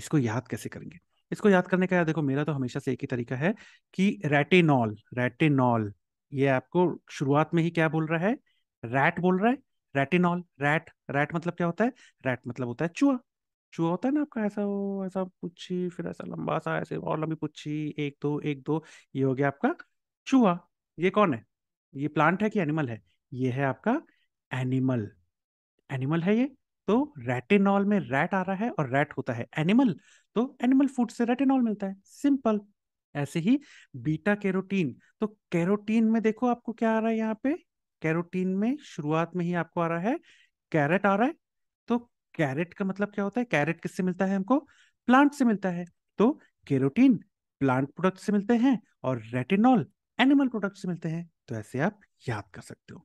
इसको याद कैसे करेंगे इसको याद करने का यार देखो मेरा तो हमेशा से एक ही तरीका है कि रेटेनॉल रेटेनॉल ये आपको शुरुआत में ही क्या बोल रहा है रैट बोल रहा है रेटेनॉल रैट रैट मतलब क्या होता है रैट मतलब होता है चूहा चूहा होता है ना आपका ऐसा वो ऐसा पुच्छी फिर ऐसा लंबा सा ऐसे और लंबी पुच्छी एक दो एक दो ये हो गया आपका चूहा ये कौन है ये प्लांट है कि एनिमल है ये है आपका एनिमल एनिमल है ये तो रेटिनॉल में रैट आ रहा है और रैट होता है एनिमल तो एनिमल फूड से रेटिनॉल मिलता है सिंपल ऐसे ही बीटा कैरोटीन तो कैरोटीन में देखो आपको क्या आ रहा है यहाँ पे कैरोटीन में शुरुआत में ही आपको आ रहा है कैरेट आ रहा है तो कैरेट का मतलब क्या होता है कैरेट किससे मिलता है हमको प्लांट से मिलता है तो कैरोटीन प्लांट प्रोडक्ट से मिलते हैं और रेटिनॉल एनिमल प्रोडक्ट से मिलते हैं तो ऐसे आप याद कर सकते हो